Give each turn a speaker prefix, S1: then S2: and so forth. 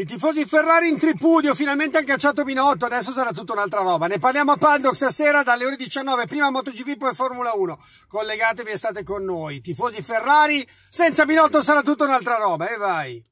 S1: I tifosi Ferrari in tripudio, finalmente hanno cacciato Binotto, adesso sarà tutta un'altra roba. Ne parliamo a Paddock stasera dalle ore 19, prima MotoGP poi Formula 1. Collegatevi e state con noi. Tifosi Ferrari, senza Binotto sarà tutta un'altra roba, e eh vai!